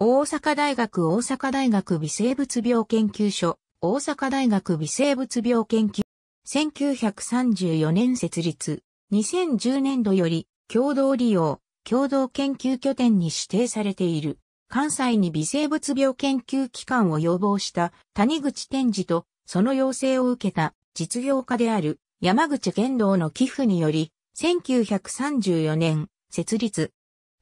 大阪大学大阪大学微生物病研究所、大阪大学微生物病研究、1934年設立、2010年度より共同利用、共同研究拠点に指定されている、関西に微生物病研究機関を要望した谷口天治と、その要請を受けた実業家である山口玄道の寄付により、1934年設立、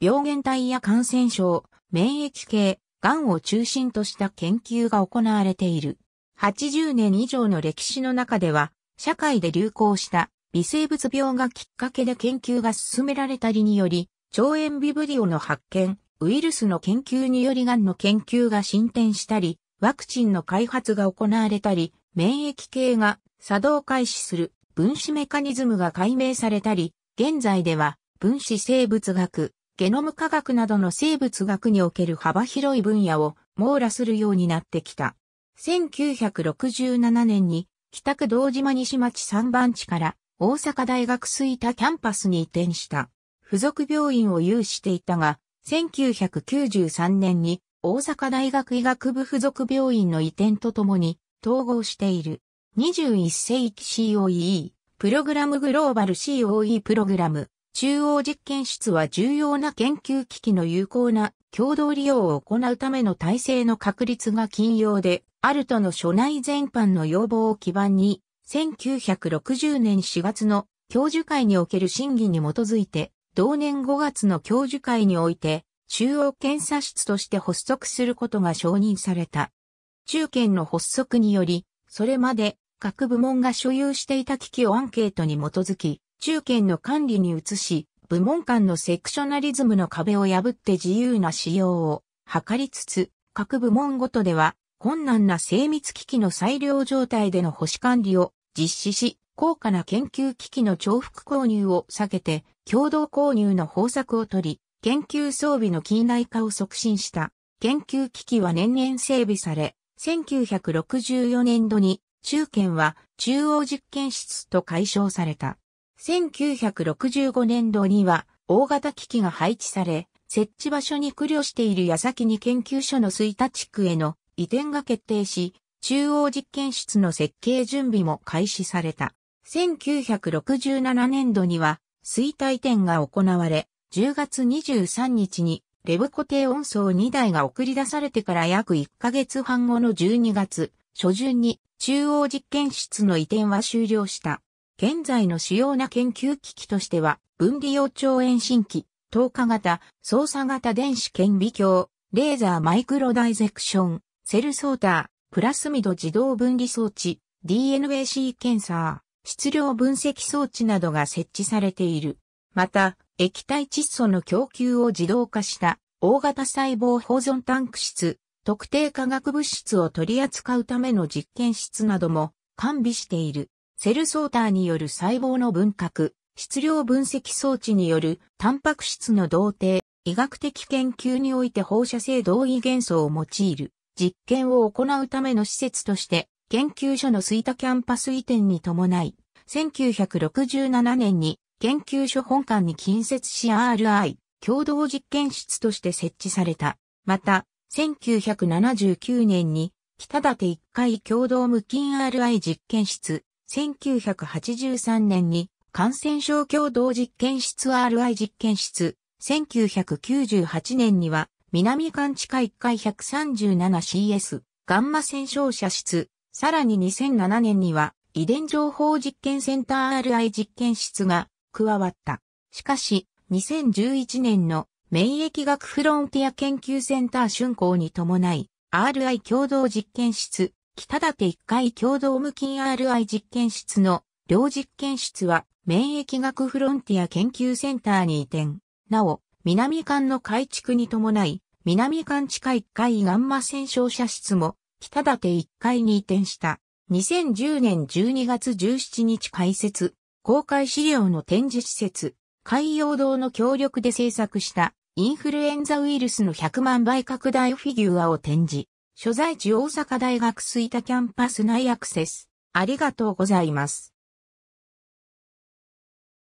病原体や感染症、免疫系、癌を中心とした研究が行われている。80年以上の歴史の中では、社会で流行した微生物病がきっかけで研究が進められたりにより、腸炎ビブリオの発見、ウイルスの研究により癌の研究が進展したり、ワクチンの開発が行われたり、免疫系が作動開始する分子メカニズムが解明されたり、現在では分子生物学、ゲノム科学などの生物学における幅広い分野を網羅するようになってきた。1967年に北区道島西町3番地から大阪大学吹田キャンパスに移転した。付属病院を有していたが、1993年に大阪大学医学部付属病院の移転とともに統合している21世紀 COE プログラムグローバル COE プログラム中央実験室は重要な研究機器の有効な共同利用を行うための体制の確立が禁用で、あるとの所内全般の要望を基盤に、1960年4月の教授会における審議に基づいて、同年5月の教授会において、中央検査室として発足することが承認された。中堅の発足により、それまで各部門が所有していた機器をアンケートに基づき、中堅の管理に移し、部門間のセクショナリズムの壁を破って自由な使用を図りつつ、各部門ごとでは困難な精密機器の裁量状態での保守管理を実施し、高価な研究機器の重複購入を避けて、共同購入の方策を取り、研究装備の近代化を促進した。研究機器は年々整備され、1964年度に中堅は中央実験室と解消された。1965年度には大型機器が配置され、設置場所に苦慮している矢先に研究所の水田地区への移転が決定し、中央実験室の設計準備も開始された。1967年度には水田移転が行われ、10月23日にレブ固定音層2台が送り出されてから約1ヶ月半後の12月、初旬に中央実験室の移転は終了した。現在の主要な研究機器としては、分離用超遠心機、透過型、操作型電子顕微鏡、レーザーマイクロダイゼクション、セルソーター、プラスミド自動分離装置、DNA シーケンサー、質量分析装置などが設置されている。また、液体窒素の供給を自動化した大型細胞保存タンク室、特定化学物質を取り扱うための実験室なども完備している。セルソーターによる細胞の分割、質量分析装置によるタンパク質の同定、医学的研究において放射性同位元素を用いる実験を行うための施設として研究所の水田キャンパス移転に伴い、1967年に研究所本館に近接し RI 共同実験室として設置された。また、1979年に北立1階共同無菌 RI 実験室1983年に感染症共同実験室 RI 実験室、1998年には南館地下1階 137CS ガンマ線照射室、さらに2007年には遺伝情報実験センター RI 実験室が加わった。しかし、2011年の免疫学フロンティア研究センター竣工に伴い、RI 共同実験室、北立一階共同無菌 RI 実験室の両実験室は免疫学フロンティア研究センターに移転。なお、南館の改築に伴い、南館地下一階ガンマ線照射室も北立一階に移転した。2010年12月17日開設、公開資料の展示施設、海洋堂の協力で制作したインフルエンザウイルスの100万倍拡大フィギュアを展示。所在地大阪大学吹田キャンパス内アクセス。ありがとうございます。